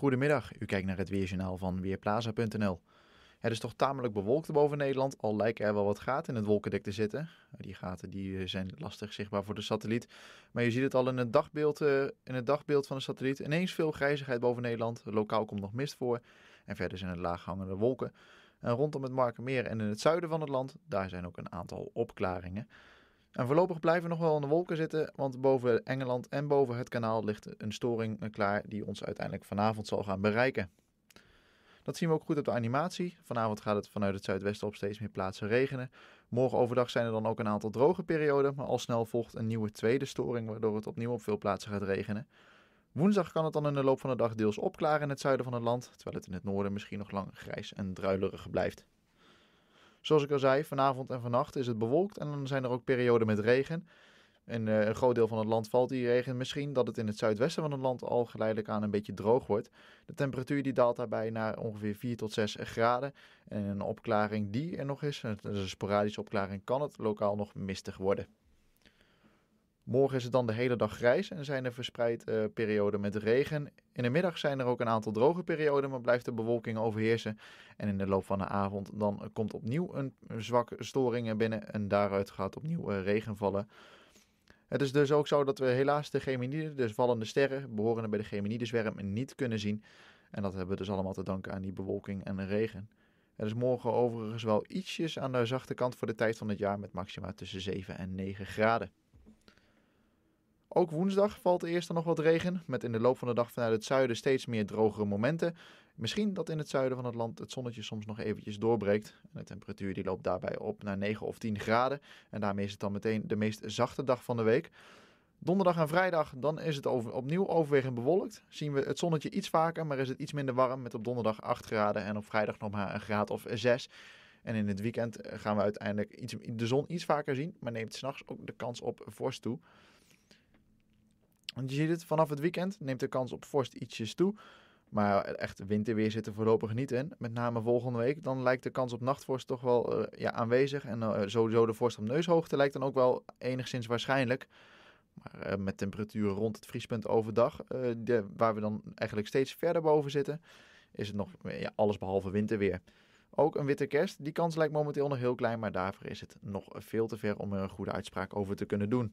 Goedemiddag, u kijkt naar het Weerjournaal van Weerplaza.nl. Het is toch tamelijk bewolkt boven Nederland, al lijken er wel wat gaten in het wolkendek te zitten. Die gaten die eh, zijn lastig zichtbaar voor de satelliet. Maar je ziet het al in het, dagbeeld, eh, in het dagbeeld van de satelliet. Ineens veel grijzigheid boven Nederland. Lokaal komt nog mist voor. En verder zijn het laaghangende wolken. En rondom het Markermeer en in het zuiden van het land, daar zijn ook een aantal opklaringen. En voorlopig blijven we nog wel in de wolken zitten, want boven Engeland en boven het kanaal ligt een storing klaar die ons uiteindelijk vanavond zal gaan bereiken. Dat zien we ook goed op de animatie. Vanavond gaat het vanuit het zuidwesten op steeds meer plaatsen regenen. Morgen overdag zijn er dan ook een aantal droge perioden, maar al snel volgt een nieuwe tweede storing, waardoor het opnieuw op veel plaatsen gaat regenen. Woensdag kan het dan in de loop van de dag deels opklaren in het zuiden van het land, terwijl het in het noorden misschien nog lang grijs en druilerig blijft. Zoals ik al zei, vanavond en vannacht is het bewolkt en dan zijn er ook perioden met regen. En eh, een groot deel van het land valt die regen. Misschien dat het in het zuidwesten van het land al geleidelijk aan een beetje droog wordt. De temperatuur die daalt daarbij naar ongeveer 4 tot 6 graden. En een opklaring die er nog is, een dus sporadische opklaring, kan het lokaal nog mistig worden. Morgen is het dan de hele dag grijs en zijn er verspreid uh, perioden met regen. In de middag zijn er ook een aantal droge perioden, maar blijft de bewolking overheersen. En in de loop van de avond dan komt opnieuw een zwakke storing binnen en daaruit gaat opnieuw uh, regen vallen. Het is dus ook zo dat we helaas de Geminiden, dus vallende sterren, behorende bij de Geminidenzwerm, niet kunnen zien. En dat hebben we dus allemaal te danken aan die bewolking en de regen. Het is morgen overigens wel ietsjes aan de zachte kant voor de tijd van het jaar met maxima tussen 7 en 9 graden. Ook woensdag valt eerst nog wat regen, met in de loop van de dag vanuit het zuiden steeds meer drogere momenten. Misschien dat in het zuiden van het land het zonnetje soms nog eventjes doorbreekt. De temperatuur die loopt daarbij op naar 9 of 10 graden. En daarmee is het dan meteen de meest zachte dag van de week. Donderdag en vrijdag, dan is het opnieuw overwegend bewolkt. Zien we het zonnetje iets vaker, maar is het iets minder warm. Met op donderdag 8 graden en op vrijdag nog maar een graad of 6. En in het weekend eh, gaan we uiteindelijk iets, de zon iets vaker zien, maar neemt s'nachts ook de kans op vorst toe. Want je ziet het, vanaf het weekend neemt de kans op vorst ietsjes toe. Maar echt winterweer zit er voorlopig niet in. Met name volgende week. Dan lijkt de kans op nachtvorst toch wel eh, ja, aanwezig. En uh, sowieso de vorst op neushoogte lijkt dan ook wel enigszins waarschijnlijk. Maar eh, met temperaturen rond het vriespunt overdag, waar we dan eigenlijk steeds verder boven zitten, is het nog ja, alles behalve winterweer. Ook een witte kerst, die kans lijkt momenteel nog heel klein, maar daarvoor is het nog veel te ver om er een goede uitspraak over te kunnen doen.